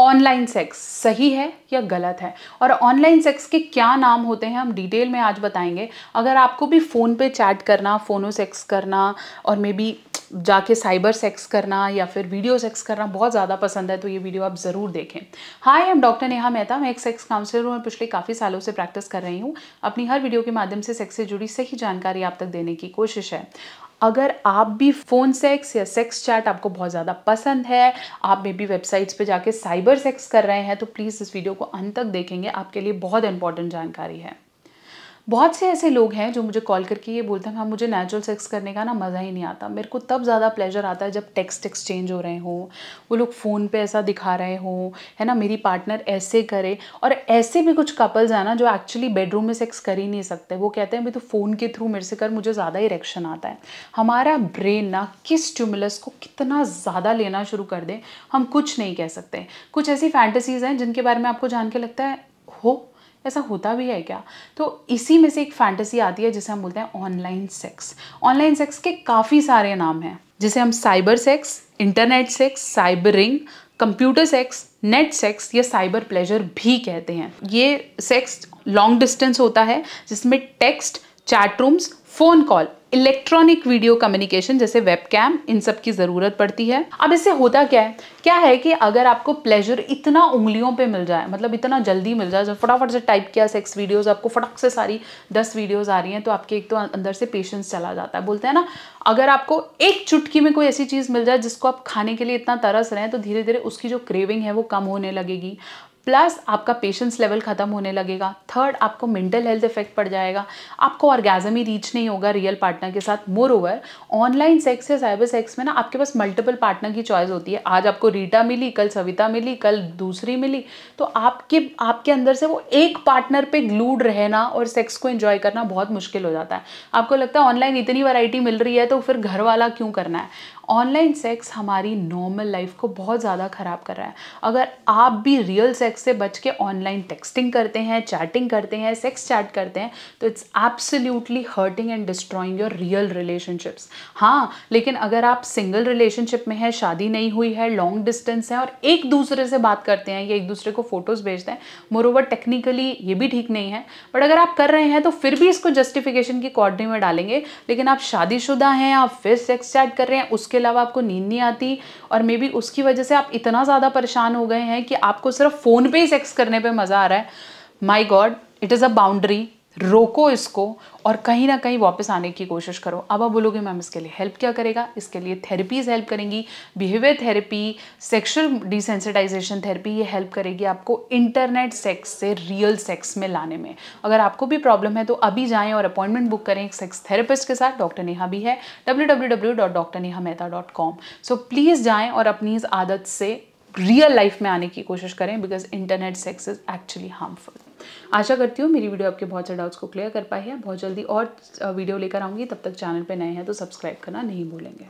online sex सही है या गलत है और ऑनलाइन सेक्स के क्या नाम होते हैं हम डिटेल में आज बताएंगे अगर आपको भी फ़ोन पे चैट करना फ़ोनो सेक्स करना और मे बी जाके साइबर सेक्स करना या फिर वीडियो सेक्स करना बहुत ज़्यादा पसंद है तो ये वीडियो आप ज़रूर देखें hi I am doctor Neha Mehta मैं एक सेक्स काउंसलर हूँ और पिछले काफ़ी सालों से प्रैक्टिस कर रही हूँ अपनी हर वीडियो के माध्यम से सेक्स से जुड़ी सही जानकारी आप तक देने की कोशिश है अगर आप भी फ़ोन सेक्स या सेक्स चैट आपको बहुत ज़्यादा पसंद है आप मे बी वेबसाइट्स पे जाके साइबर सेक्स कर रहे हैं तो प्लीज़ इस वीडियो को अंत तक देखेंगे आपके लिए बहुत इंपॉर्टेंट जानकारी है बहुत से ऐसे लोग हैं जो मुझे कॉल करके ये बोलते हैं हाँ मुझे नेचुरल सेक्स करने का ना मज़ा ही नहीं आता मेरे को तब ज़्यादा प्लेजर आता है जब टेक्स्ट एक्सचेंज हो रहे हों वो लोग फ़ोन पे ऐसा दिखा रहे हों है ना मेरी पार्टनर ऐसे करे और ऐसे भी कुछ कपल्स हैं ना जो एक्चुअली बेडरूम में सेक्स कर ही नहीं सकते वो कहते हैं भाई तो फ़ोन के थ्रू मेरे से कर मुझे ज़्यादा इरेक्शन आता है हमारा ब्रेन ना किस ट्यूमुलस को कितना ज़्यादा लेना शुरू कर दें हम कुछ नहीं कह सकते कुछ ऐसी फैंटसीज हैं जिनके बारे में आपको जान के लगता है हो ऐसा होता भी है क्या तो इसी में से एक फैंटेसी आती है जिसे हम बोलते हैं ऑनलाइन सेक्स ऑनलाइन सेक्स के काफ़ी सारे नाम हैं जिसे हम cyber sex internet sex cybering computer sex net sex या साइबर प्लेजर भी कहते हैं ये सेक्स लॉन्ग डिस्टेंस होता है जिसमें text chat rooms phone call electronic video communication जैसे वेबकैम इन सब की ज़रूरत पड़ती है अब इससे होता क्या है क्या है कि अगर आपको प्लेजर इतना उंगलियों पे मिल जाए मतलब इतना जल्दी मिल जाए जब फटाफट से टाइप किया सेक्स वीडियोस आपको फटाक से सारी दस वीडियोस आ रही हैं तो आपके एक तो अंदर से पेशेंस चला जाता है बोलते हैं ना अगर आपको एक चुटकी में कोई ऐसी चीज़ मिल जाए जिसको आप खाने के लिए इतना तरस रहे हैं तो धीरे धीरे उसकी जो क्रेविंग है वो कम होने लगेगी प्लस आपका पेशेंस लेवल ख़त्म होने लगेगा थर्ड आपको मेंटल हेल्थ इफेक्ट पड़ जाएगा आपको ऑर्गेजम ही रीच नहीं होगा रियल पार्टनर के साथ मोर ओवर ऑनलाइन सेक्स या साइबर सेक्स में ना आपके पास मल्टीपल पार्टनर की चॉइस होती है आज आपको रीटा मिली कल सविता मिली कल दूसरी मिली तो आपके आपके अंदर से वो एक पार्टनर पर ग्लूड रहना और सेक्स को इन्जॉय करना बहुत मुश्किल हो जाता है आपको लगता है ऑनलाइन इतनी वराइटी मिल रही है तो फिर घर वाला क्यों करना है ऑनलाइन सेक्स हमारी नॉर्मल लाइफ को बहुत ज़्यादा ख़राब कर रहा है अगर आप भी रियल सेक्स सेक्स से बच के ऑनलाइन टेक्सटिंग करते हैं चैटिंग करते हैं सेक्स चैट करते हैं तो it's absolutely hurting and destroying your real relationships हाँ लेकिन अगर आप सिंगल रिलेशनशिप में है शादी नहीं हुई है लॉन्ग डिस्टेंस है और एक दूसरे से बात करते हैं या एक दूसरे को फोटोज़ भेजते हैं मोर ओवर टेक्निकली ये भी ठीक नहीं है बट अगर आप कर रहे हैं तो फिर भी इसको जस्टिफिकेशन की कॉर्डनी में डालेंगे लेकिन आप शादीशुदा हैं आप फिर सेक्स चैट कर रहे हैं उसके अलावा आपको नींद नहीं आती और मे बी उसकी वजह से आप इतना ज़्यादा परेशान हो गए हैं कि आपको सिर्फ फ़ोन फ़ोन पे ही सेक्स करने पे मज़ा आ रहा है my god it is a boundary रोको इसको और कहीं ना कहीं वापस आने की कोशिश करो अब आप बोलोगे मैम इसके लिए हेल्प क्या करेगा इसके लिए थेरेपीज़ हेल्प करेंगी behaviour therapy sexual desensitisation therapy ये हेल्प करेगी आपको इंटरनेट सेक्स से रियल सेक्स में लाने में अगर आपको भी प्रॉब्लम है तो अभी जाएं और अपॉइंटमेंट बुक करें एक सेक्स थेरेपिस्ट के साथ डॉक्टर नेहा भी है W W W dot doctor Neha Mehta dot com so please जाएँ और अपनी इस आदत से रियल लाइफ में आने की कोशिश करें because internet sex is actually harmful आशा करती हूँ मेरी वीडियो आपके बहुत से डाउट्स को क्लियर कर पाई है बहुत जल्दी और वीडियो लेकर आऊँगी तब तक चैनल पर नए हैं तो सब्सक्राइब करना नहीं भूलेंगे